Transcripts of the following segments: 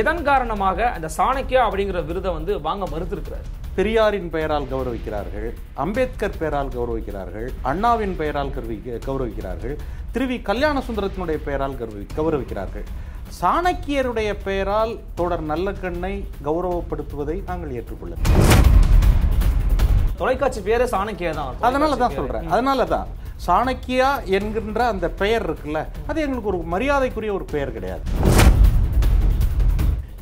எதன் காரணமாக அந்த சாணக்கியா அப்படிங்கிற விருதை வந்து வாங்க மறுத்திருக்கிறார் பெரியாரின் பெயரால் கௌரவிக்கிறார்கள் அம்பேத்கர் பெயரால் கௌரவிக்கிறார்கள் அண்ணாவின் பெயரால் கௌரவிக்கிறார்கள் திருவி கல்யாண சுந்தரத்தினுடைய பெயரால் கௌரவி கௌரவிக்கிறார்கள் சாணக்கியருடைய பெயரால் தொடர் நல்ல கண்ணை கௌரவப்படுத்துவதை நாங்கள் ஏற்றுக்கொள்ள தொலைக்காட்சி பேரே சாணக்கியா தான் அதனால தான் சொல்றேன் அதனால தான் சாணக்கியா என்கின்ற அந்த பெயர் இருக்குல்ல அது எங்களுக்கு ஒரு மரியாதைக்குரிய ஒரு பெயர் கிடையாது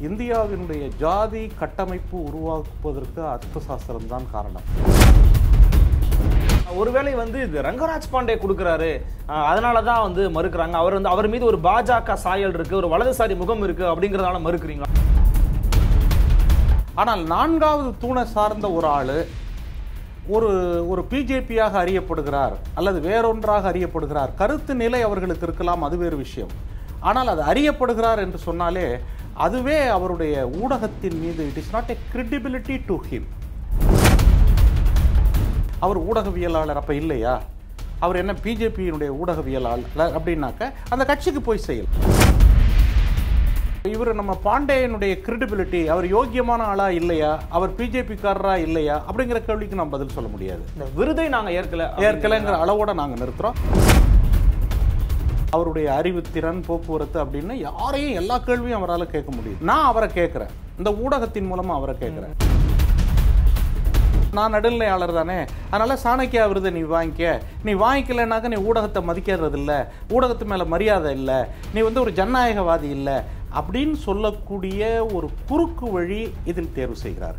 இந்தியாவினுடைய ஜாதி கட்டமைப்பு உருவாக்குவதற்கு அர்த்த சாஸ்திரம் தான் காரணம் ஒருவேளை வந்து இது ரங்கராஜ் பாண்டே கொடுக்குறாரு அதனால தான் வந்து மறுக்கிறாங்க அவர் வந்து அவர் மீது ஒரு பாஜக சாயல் இருக்குது ஒரு வலதுசாரி முகம் இருக்குது அப்படிங்கிறதால மறுக்கிறீங்களா ஆனால் நான்காவது தூணை சார்ந்த ஒரு ஆள் ஒரு ஒரு பிஜேபியாக அறியப்படுகிறார் அல்லது வேறொன்றாக அறியப்படுகிறார் கருத்து நிலை அவர்களுக்கு இருக்கலாம் அது வேறு விஷயம் ஆனால் அது அறியப்படுகிறார் என்று சொன்னாலே அதுவே அவருடைய ஊடகத்தின் மீது it is not a credibility to him அவர் ஊடகவியலாளர் அப்போ இல்லையா அவர் என்ன பிஜேபியினுடைய ஊடகவியலாளர் அப்படின்னாக்க அந்த கட்சிக்கு போய் செயல் இவர் நம்ம பாண்டேயனுடைய கிரெடிபிலிட்டி அவர் யோக்கியமான ஆளா இல்லையா அவர் பிஜேபிக்காரரா இல்லையா அப்படிங்கிற கேள்விக்கு நான் பதில் சொல்ல முடியாது இந்த விருதை நாங்கள் ஏற்கல ஏற்கலைங்கிற அளவோட நாங்கள் நிறுத்துகிறோம் அவருடைய அறிவுத்திறன் போக்குவரத்து அப்படின்னு யாரையும் எல்லா கேள்வியும் அவரால் கேட்க முடியும் நான் அவரை கேட்குறேன் இந்த ஊடகத்தின் மூலமாக அவரை கேட்குறேன் நான் நடுநிலையாளர் தானே அதனால் சாணக்கியா விருது நீ வாங்கிக்க நீ வாங்கிக்கலனாக்க நீ ஊடகத்தை மதிக்கிறது இல்லை ஊடகத்து மேலே மரியாதை இல்லை நீ வந்து ஒரு ஜனநாயகவாதி இல்லை அப்படின்னு சொல்லக்கூடிய ஒரு குறுக்கு வழி இதில் தேர்வு செய்கிறார்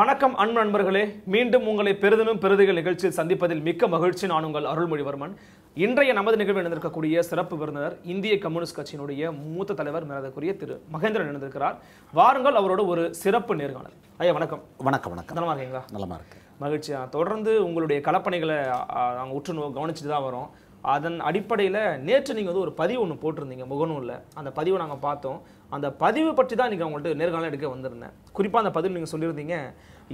வணக்கம் அன்பு நண்பர்களே மீண்டும் உங்களை பெரிதும் பெருதுகள் நிகழ்ச்சியில் சந்திப்பதில் மிக்க மகிழ்ச்சி நான் உங்கள் அருள்மொழிவர்மன் இன்றைய நமது நிகழ்வில் நடந்திருக்கக்கூடிய சிறப்பு விருந்தினர் இந்திய கம்யூனிஸ்ட் கட்சியினுடைய மூத்த தலைவர் மிரதக்குரிய திரு மகேந்திரன் நடந்திருக்கிறார் வாருங்கள் அவரோட ஒரு சிறப்பு நேர்காணல் ஐயா வணக்கம் வணக்கம் வணக்கம் நல்லமா இருக்கீங்களா நல்லமா இருக்கு மகிழ்ச்சியா தொடர்ந்து உங்களுடைய கலப்பணிகளை நாங்கள் உற்று கவனிச்சுட்டு தான் வரோம் அதன் அடிப்படையில் நேற்று நீங்கள் வந்து ஒரு பதிவு ஒன்று போட்டிருந்தீங்க முகநூலில் அந்த பதிவை நாங்கள் பார்த்தோம் அந்த பதிவு பற்றி தான் நீங்கள் உங்கள்ட்ட நேர்காணல் எடுக்க வந்திருந்தேன் குறிப்பாக அந்த பதிவு நீங்கள் சொல்லியிருந்தீங்க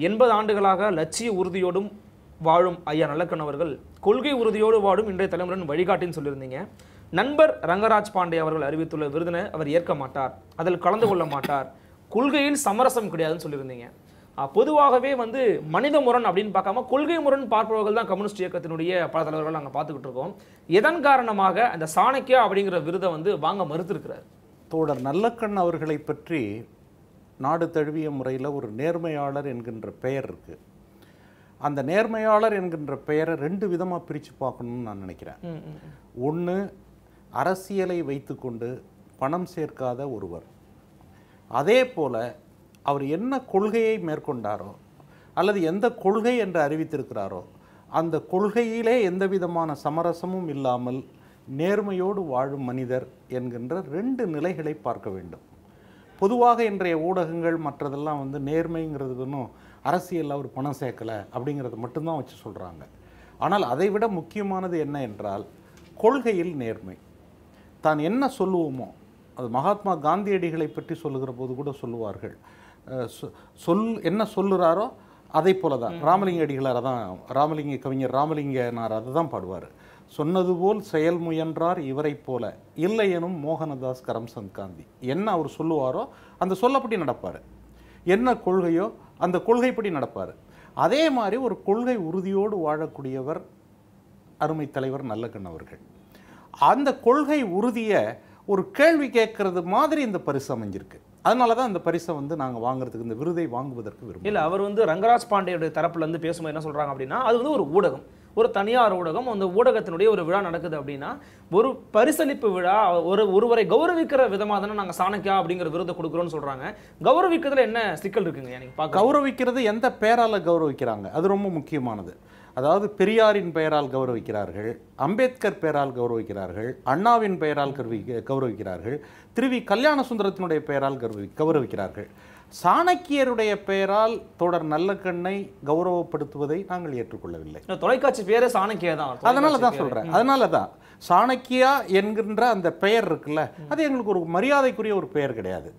எண்பது ஆண்டுகளாக லட்சிய உறுதியோடும் வாழும் ஐயா நல்லக்கணவர்கள் கொள்கை உறுதியோடு வாழும் இன்றைய தலைமுறையின் வழிகாட்டின்னு சொல்லியிருந்தீங்க நண்பர் ரங்கராஜ் பாண்டே அவர்கள் அறிவித்துள்ள விருதினை அவர் ஏற்க மாட்டார் அதில் கலந்து கொள்ள மாட்டார் கொள்கையில் சமரசம் கிடையாதுன்னு சொல்லியிருந்தீங்க பொதுவாகவே வந்து மனித முரண் அப்படின்னு பார்க்காம கொள்கை முரண் பார்ப்பவர்கள் தான் கம்யூனிஸ்ட் இயக்கத்தினுடைய பல தலைவர்கள் நாங்கள் பார்த்துக்கிட்டு இருக்கோம் எதன் காரணமாக அந்த சாணக்கியா அப்படிங்கிற விருதை வந்து வாங்க மறுத்திருக்கிறார் தோழர் நல்லக்கண் அவர்களை பற்றி நாடு தழுவிய முறையில் ஒரு நேர்மையாளர் என்கின்ற பெயர் இருக்குது அந்த நேர்மையாளர் என்கின்ற பெயரை ரெண்டு விதமாக பிரித்து பார்க்கணும்னு நான் நினைக்கிறேன் ஒன்று அரசியலை வைத்துக்கொண்டு பணம் சேர்க்காத ஒருவர் அதே போல் அவர் என்ன கொள்கையை மேற்கொண்டாரோ அல்லது எந்த கொள்கை என்று அறிவித்திருக்கிறாரோ அந்த கொள்கையிலே எந்த விதமான சமரசமும் இல்லாமல் நேர்மையோடு வாழும் மனிதர் என்கின்ற ரெண்டு நிலைகளை பார்க்க வேண்டும் பொதுவாக இன்றைய ஊடகங்கள் மற்றதெல்லாம் வந்து நேர்மைங்கிறது அரசியலில் அவர் பணம் சேர்க்கலை அப்படிங்கிறத மட்டும்தான் வச்சு சொல்கிறாங்க ஆனால் அதை விட முக்கியமானது என்ன என்றால் கொள்கையில் நேர்மை தான் என்ன சொல்லுவோமோ அது மகாத்மா காந்தியடிகளை பற்றி சொல்லுகிற போது கூட சொல்லுவார்கள் சொல் என்ன சொல்லுறாரோ அதை போல தான் ராமலிங்க அடிகளார் தான் ராமலிங்க கவிஞர் ராமலிங்கனார் அதை தான் பாடுவார் சொன்னது போல் செயல் முயன்றார் இவரை போல இல்லை எனும் மோகனதாஸ் கரம்சந்த் காந்தி என்ன அவர் சொல்லுவாரோ அந்த சொல்லப்படி நடப்பார் என்ன கொள்கையோ அந்த கொள்கைப்படி நடப்பார் அதே மாதிரி ஒரு கொள்கை உறுதியோடு வாழக்கூடியவர் அருமை தலைவர் நல்லக்கண் அவர்கள் அந்த கொள்கை உறுதியை ஒரு கேள்வி கேட்கறது மாதிரி இந்த பரிசு அமைஞ்சிருக்கு அதனால தான் இந்த பரிசை வந்து நாங்கள் வாங்குறதுக்கு இந்த விருதை வாங்குவதற்கு விரும்பும் இல்லை அவர் வந்து ரங்கராஜ் பாண்டியோட தரப்புலேருந்து பேசும்போது என்ன சொல்கிறாங்க அப்படின்னா அது வந்து ஒரு ஊடகம் ஒரு தனியார் ஊடகம் அந்த ஊடகத்தினுடைய ஒரு விழா நடக்குது அப்படின்னா ஒரு பரிசளிப்பு விழா ஒரு ஒருவரை கௌரவிக்கிற விதமாக தானே நாங்கள் சாணக்கியா அப்படிங்கிற விருதை கொடுக்குறோம்னு சொல்கிறாங்க கௌரவிக்கிறதுல என்ன சிக்கல் இருக்குங்க எனக்கு கௌரவிக்கிறது எந்த பெயரால் கௌரவிக்கிறாங்க அது ரொம்ப முக்கியமானது அதாவது பெரியாரின் பெயரால் கௌரவிக்கிறார்கள் அம்பேத்கர் பெயரால் கௌரவிக்கிறார்கள் அண்ணாவின் பெயரால் கௌரவிக்கிறார்கள் திருவி கல்யாண சுந்தரத்தினுடைய பெயரால் கௌரவி கௌரவிக்கிறார்கள் சாணக்கியருடைய பெயரால் தொடர் நல்ல கண்ணை கௌரவப்படுத்துவதை நாங்கள் ஏற்றுக்கொள்ளவில்லை தொலைக்காட்சி பேரே சாணக்கியா தான் அதனால தான் சொல்றேன் அதனால தான் சாணக்கியா என்கின்ற அந்த பெயர் இருக்குல்ல அது எங்களுக்கு ஒரு மரியாதைக்குரிய ஒரு பெயர் கிடையாது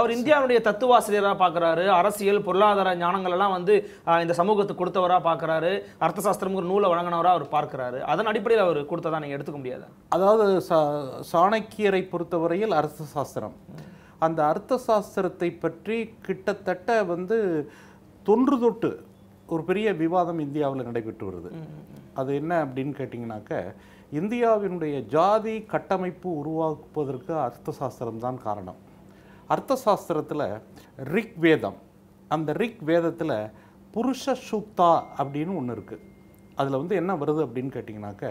அவர் இந்தியாவுடைய தத்துவாசிரியராக பார்க்குறாரு அரசியல் பொருளாதார ஞானங்கள் எல்லாம் வந்து இந்த சமூகத்துக்கு கொடுத்தவராக பார்க்குறாரு ஒரு நூலை வழங்கினவராக அவர் பார்க்குறாரு அதன் அடிப்படையில் அவர் கொடுத்ததான் நீங்கள் எடுத்துக்க முடியாது அதாவது சா சாணக்கியரை பொறுத்தவரையில் சாஸ்திரம் அந்த அர்த்த சாஸ்திரத்தை பற்றி கிட்டத்தட்ட வந்து தொன்று தொட்டு ஒரு பெரிய விவாதம் இந்தியாவில் நடைபெற்று வருது அது என்ன அப்படின்னு கேட்டிங்கனாக்க இந்தியாவினுடைய ஜாதி கட்டமைப்பு உருவாக்குவதற்கு அர்த்த சாஸ்திரம் தான் காரணம் அர்த்த சாஸ்திரத்தில் ரிக் வேதம் அந்த ரிக் வேதத்தில் புருஷ சூக்தா அப்படின்னு ஒன்று இருக்குது அதில் வந்து என்ன வருது அப்படின்னு கேட்டிங்கனாக்க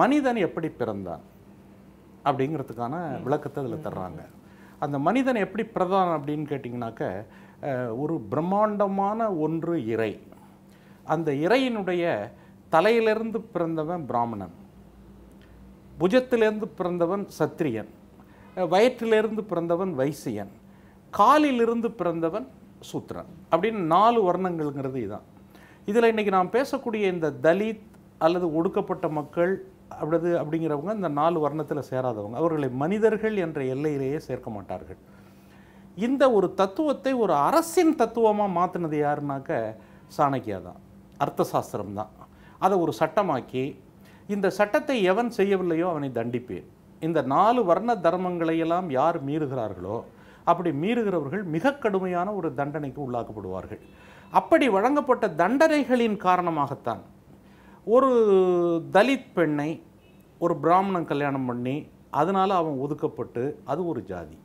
மனிதன் எப்படி பிறந்தான் அப்படிங்கிறதுக்கான விளக்கத்தை அதில் தர்றாங்க அந்த மனிதன் எப்படி பிரதான் அப்படின்னு கேட்டிங்கனாக்க ஒரு பிரம்மாண்டமான ஒன்று இறை அந்த இறையினுடைய தலையிலிருந்து பிறந்தவன் பிராமணன் புஜத்திலிருந்து பிறந்தவன் சத்திரியன் வயிற்றிலிருந்து பிறந்தவன் வைசியன் காலிலிருந்து பிறந்தவன் சூத்திரன் அப்படின்னு நாலு வர்ணங்கள்ங்கிறது இதுதான் இதில் இன்றைக்கி நாம் பேசக்கூடிய இந்த தலித் அல்லது ஒடுக்கப்பட்ட மக்கள் அப்படி அப்படிங்கிறவங்க இந்த நாலு வர்ணத்தில் சேராதவங்க அவர்களை மனிதர்கள் என்ற எல்லையிலேயே சேர்க்க மாட்டார்கள் இந்த ஒரு தத்துவத்தை ஒரு அரசின் தத்துவமாக மாற்றினது யாருனாக்க சாணக்கியா தான் அர்த்த சாஸ்திரம் தான் அதை ஒரு சட்டமாக்கி இந்த சட்டத்தை எவன் செய்யவில்லையோ அவனை தண்டிப்பேன் இந்த நாலு வர்ண தர்மங்களையெல்லாம் யார் மீறுகிறார்களோ அப்படி மீறுகிறவர்கள் மிக கடுமையான ஒரு தண்டனைக்கு உள்ளாக்கப்படுவார்கள் அப்படி வழங்கப்பட்ட தண்டனைகளின் காரணமாகத்தான் ஒரு தலித் பெண்ணை ஒரு பிராமணன் கல்யாணம் பண்ணி அதனால் அவன் ஒதுக்கப்பட்டு அது ஒரு ஜாதி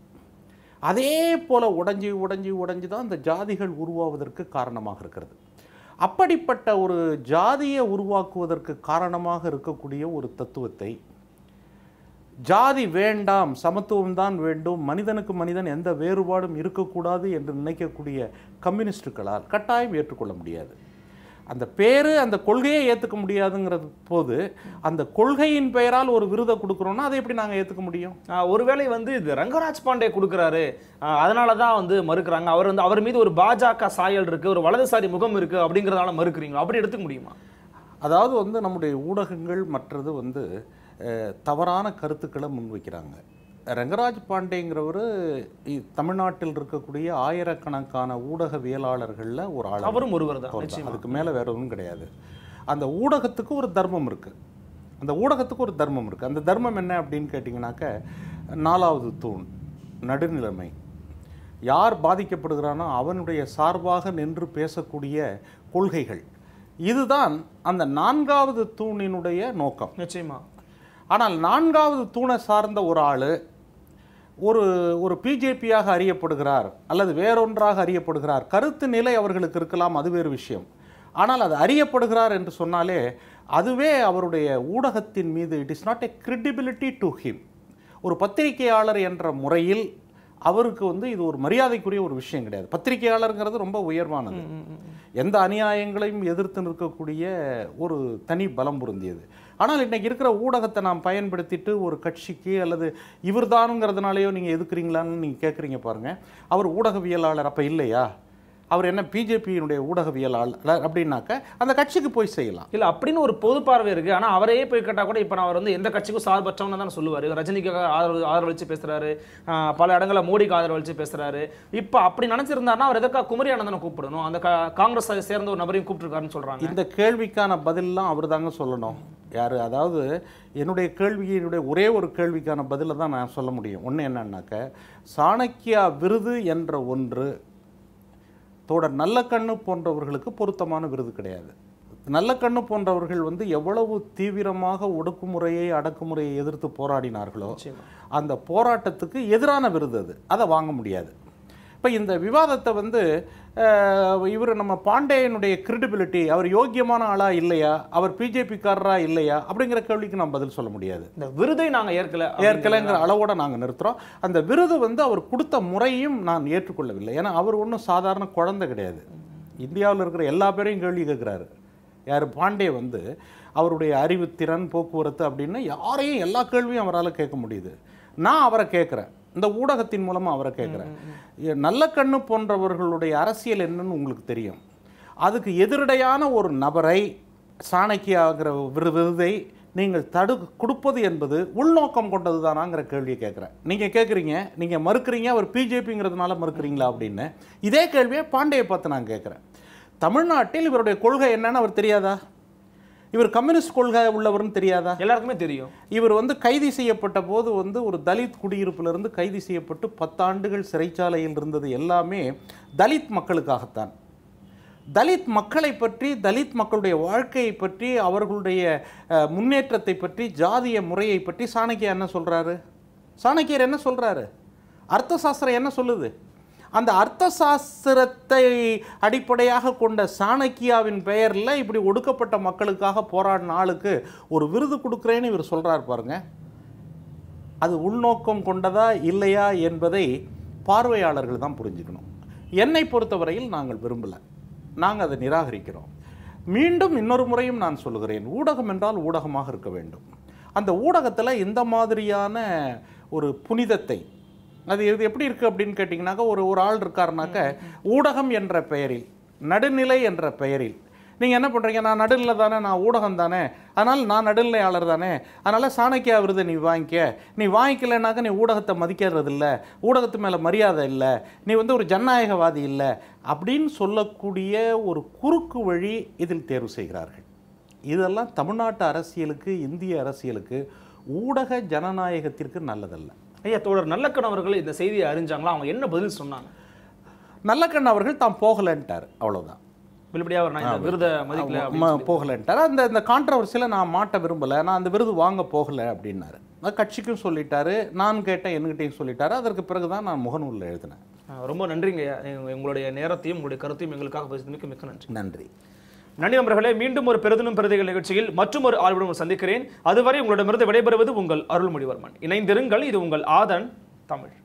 அதே போல் உடஞ்சி உடஞ்சி உடஞ்சி தான் இந்த ஜாதிகள் உருவாவதற்கு காரணமாக இருக்கிறது அப்படிப்பட்ட ஒரு ஜாதியை உருவாக்குவதற்கு காரணமாக இருக்கக்கூடிய ஒரு தத்துவத்தை ஜாதி வேண்டாம் சமத்துவம் தான் வேண்டும் மனிதனுக்கு மனிதன் எந்த வேறுபாடும் இருக்கக்கூடாது என்று நினைக்கக்கூடிய கம்யூனிஸ்டுகளால் கட்டாயம் ஏற்றுக்கொள்ள முடியாது அந்த பேர் அந்த கொள்கையை ஏற்றுக்க முடியாதுங்கிறது போது அந்த கொள்கையின் பெயரால் ஒரு விருதை கொடுக்குறோன்னா அதை எப்படி நாங்கள் ஏற்றுக்க முடியும் ஒருவேளை வந்து இது ரங்கராஜ் பாண்டே கொடுக்குறாரு அதனால தான் வந்து மறுக்கிறாங்க அவர் வந்து அவர் மீது ஒரு பாஜக சாயல் இருக்குது ஒரு வலதுசாரி முகம் இருக்குது அப்படிங்கிறதால மறுக்கிறீங்க அப்படி எடுத்துக்க முடியுமா அதாவது வந்து நம்முடைய ஊடகங்கள் மற்றது வந்து தவறான கருத்துக்களை முன்வைக்கிறாங்க ரங்கராஜ் பாண்டேங்கிறவர் தமிழ்நாட்டில் இருக்கக்கூடிய ஆயிரக்கணக்கான ஊடகவியலாளர்களில் ஒரு ஆள் அவரும் ஒருவர் தான் அதுக்கு மேலே வேற ஒன்றும் கிடையாது அந்த ஊடகத்துக்கு ஒரு தர்மம் இருக்குது அந்த ஊடகத்துக்கு ஒரு தர்மம் இருக்குது அந்த தர்மம் என்ன அப்படின்னு கேட்டிங்கனாக்க நாலாவது தூண் நடுநிலைமை யார் பாதிக்கப்படுகிறானோ அவனுடைய சார்பாக நின்று பேசக்கூடிய கொள்கைகள் இதுதான் அந்த நான்காவது தூணினுடைய நோக்கம் நிச்சயமா ஆனால் நான்காவது தூணை சார்ந்த ஒரு ஆள் ஒரு ஒரு பிஜேபியாக அறியப்படுகிறார் அல்லது வேறொன்றாக அறியப்படுகிறார் கருத்து நிலை அவர்களுக்கு இருக்கலாம் அது வேறு விஷயம் ஆனால் அது அறியப்படுகிறார் என்று சொன்னாலே அதுவே அவருடைய ஊடகத்தின் மீது it is not a credibility to him ஒரு பத்திரிகையாளர் என்ற முறையில் அவருக்கு வந்து இது ஒரு மரியாதைக்குரிய ஒரு விஷயம் கிடையாது பத்திரிகையாளருங்கிறது ரொம்ப உயர்வானது எந்த அநியாயங்களையும் எதிர்த்து நிற்கக்கூடிய ஒரு தனி பலம் பொருந்தியது ஆனால் இன்னைக்கு இருக்கிற ஊடகத்தை நாம் பயன்படுத்திட்டு ஒரு கட்சிக்கு அல்லது இவர் தானுங்கிறதுனாலையோ நீங்கள் எதுக்குறீங்களான்னு நீங்கள் கேட்குறீங்க பாருங்கள் அவர் ஊடகவியலாளர் அப்போ இல்லையா அவர் என்ன பிஜேபியினுடைய ஊடகவியலாளர் அப்படின்னாக்க அந்த கட்சிக்கு போய் செய்யலாம் இல்லை அப்படின்னு ஒரு பொது பார்வை இருக்குது ஆனால் அவரையே போய் கேட்டால் கூட இப்போ நான் அவர் வந்து எந்த கட்சிக்கும் சார்பற்றவன் தான் சொல்லுவார் ரஜினிக்காக ஆதரவு ஆதரவளித்து பேசுகிறாரு பல இடங்களில் மோடிக்கு ஆதரவளித்து பேசுகிறாரு இப்போ அப்படி நினச்சிருந்தாருன்னா அவர் எதற்காக குமரி ஆனந்தனை கூப்பிடணும் அந்த காங்கிரஸ் சேர்ந்த ஒரு நபரையும் கூப்பிட்டுருக்காருன்னு சொல்கிறாங்க இந்த கேள்விக்கான பதிலெலாம் அவர் தாங்க சொல்லணும் யார் அதாவது என்னுடைய கேள்வியினுடைய ஒரே ஒரு கேள்விக்கான பதிலை தான் நான் சொல்ல முடியும் ஒன்று என்னன்னாக்க சாணக்கியா விருது என்ற ஒன்று தோட நல்ல கண்ணு போன்றவர்களுக்கு பொருத்தமான விருது கிடையாது நல்ல கண்ணு போன்றவர்கள் வந்து எவ்வளவு தீவிரமாக ஒடுக்குமுறையை அடக்குமுறையை எதிர்த்து போராடினார்களோ அந்த போராட்டத்துக்கு எதிரான விருது அது அதை வாங்க முடியாது இப்போ இந்த விவாதத்தை வந்து இவர் நம்ம பாண்டேயனுடைய கிரெடிபிலிட்டி அவர் யோக்கியமான ஆளா இல்லையா அவர் பிஜேபிக்காரரா இல்லையா அப்படிங்கிற கேள்விக்கு நான் பதில் சொல்ல முடியாது இந்த விருதை நாங்கள் ஏற்கல ஏற்கலைங்கிற அளவோட நாங்கள் நிறுத்துகிறோம் அந்த விருது வந்து அவர் கொடுத்த முறையும் நான் ஏற்றுக்கொள்ளவில்லை ஏன்னா அவர் ஒன்றும் சாதாரண குழந்தை கிடையாது இந்தியாவில் இருக்கிற எல்லா பேரையும் கேள்வி கேட்குறாரு யார் பாண்டே வந்து அவருடைய அறிவுத்திறன் போக்குவரத்து அப்படின்னு யாரையும் எல்லா கேள்வியும் அவரால் கேட்க முடியுது நான் அவரை கேட்குறேன் இந்த ஊடகத்தின் மூலமாக அவரை கேட்குறேன் நல்ல கண்ணு போன்றவர்களுடைய அரசியல் என்னன்னு உங்களுக்கு தெரியும் அதுக்கு எதிரடையான ஒரு நபரை சாணக்கியாகிற விருதை நீங்கள் தடு கொடுப்பது என்பது உள்நோக்கம் கொண்டது தானாங்கிற கேள்வியை கேட்குறேன் நீங்கள் கேட்குறீங்க நீங்கள் மறுக்கிறீங்க அவர் பிஜேபிங்கிறதுனால மறுக்கிறீங்களா அப்படின்னு இதே கேள்வியை பாண்டியை பார்த்து நான் கேட்குறேன் தமிழ்நாட்டில் இவருடைய கொள்கை என்னன்னு அவர் தெரியாதா இவர் கம்யூனிஸ்ட் கொள்கை உள்ளவர்னு தெரியாதா எல்லாருக்குமே தெரியும் இவர் வந்து கைது செய்யப்பட்ட போது வந்து ஒரு தலித் குடியிருப்பிலிருந்து கைது செய்யப்பட்டு பத்தாண்டுகள் சிறைச்சாலையில் இருந்தது எல்லாமே தலித் மக்களுக்காகத்தான் தலித் மக்களை பற்றி தலித் மக்களுடைய வாழ்க்கையை பற்றி அவர்களுடைய முன்னேற்றத்தை பற்றி ஜாதிய முறையை பற்றி சாணக்கியா என்ன சொல்கிறாரு சாணக்கியர் என்ன சொல்கிறாரு அர்த்தசாஸ்திரம் என்ன சொல்லுது அந்த அர்த்த சாஸ்திரத்தை அடிப்படையாக கொண்ட சாணக்கியாவின் பெயரில் இப்படி ஒடுக்கப்பட்ட மக்களுக்காக போராடின ஆளுக்கு ஒரு விருது கொடுக்குறேன்னு இவர் சொல்கிறார் பாருங்க அது உள்நோக்கம் கொண்டதா இல்லையா என்பதை பார்வையாளர்கள் தான் புரிஞ்சுக்கணும் என்னை பொறுத்தவரையில் நாங்கள் விரும்பலை நாங்கள் அதை நிராகரிக்கிறோம் மீண்டும் இன்னொரு முறையும் நான் சொல்கிறேன் ஊடகம் என்றால் ஊடகமாக இருக்க வேண்டும் அந்த ஊடகத்தில் இந்த மாதிரியான ஒரு புனிதத்தை அது இது எப்படி இருக்குது அப்படின்னு கேட்டிங்கனாக்கா ஒரு ஒரு ஆள் இருக்காருனாக்க ஊடகம் என்ற பெயரில் நடுநிலை என்ற பெயரில் நீங்கள் என்ன பண்ணுறீங்க நான் நடுநிலை தானே நான் ஊடகம் தானே அதனால் நான் நடுநிலையாளர் தானே அதனால் சாணக்கியா விருதை நீ வாங்கிக்க நீ வாங்கிக்கலைனாக்க நீ ஊடகத்தை மதிக்கிறது இல்லை ஊடகத்து மேலே மரியாதை இல்லை நீ வந்து ஒரு ஜனநாயகவாதி இல்லை அப்படின்னு சொல்லக்கூடிய ஒரு குறுக்கு வழி இதில் தேர்வு செய்கிறார்கள் இதெல்லாம் தமிழ்நாட்டு அரசியலுக்கு இந்திய அரசியலுக்கு ஊடக ஜனநாயகத்திற்கு நல்லதல்ல ஐயா தோழர் நல்லக்கண் அவர்கள் இந்த செய்தியை அறிஞ்சாங்களா அவங்க என்ன பதில் சொன்னாங்க நல்லக்கண் அவர்கள் தான் போகலன்ட்டார் அவ்வளோதான் வெளிப்படையாக நான் இந்த விருதை மதிக்கல போகலன்ட்டார் அந்த இந்த கான்ட்ரவர்சியில் நான் மாட்ட விரும்பலை நான் அந்த விருது வாங்க போகலை அப்படின்னாரு கட்சிக்கும் சொல்லிட்டாரு நான் கேட்டேன் என்கிட்டையும் சொல்லிட்டாரு அதற்கு பிறகு தான் நான் முகநூலில் எழுதினேன் ரொம்ப நன்றிங்க எங்களுடைய நேரத்தையும் உங்களுடைய கருத்தையும் எங்களுக்காக பேசுறதுக்கு மிக்க நன்றி நன்றி நன்றி நண்பர்களே மீண்டும் ஒரு பெருதினும் பிரதிகள் நிகழ்ச்சியில் மற்றும் ஒரு ஆர்வம் சந்திக்கிறேன் அதுவரை உங்களிடமிருந்து விடைபெறுவது உங்கள் அருள்மொழிவர்மன் இணைந்திருங்கள் இது உங்கள் ஆதன் தமிழ்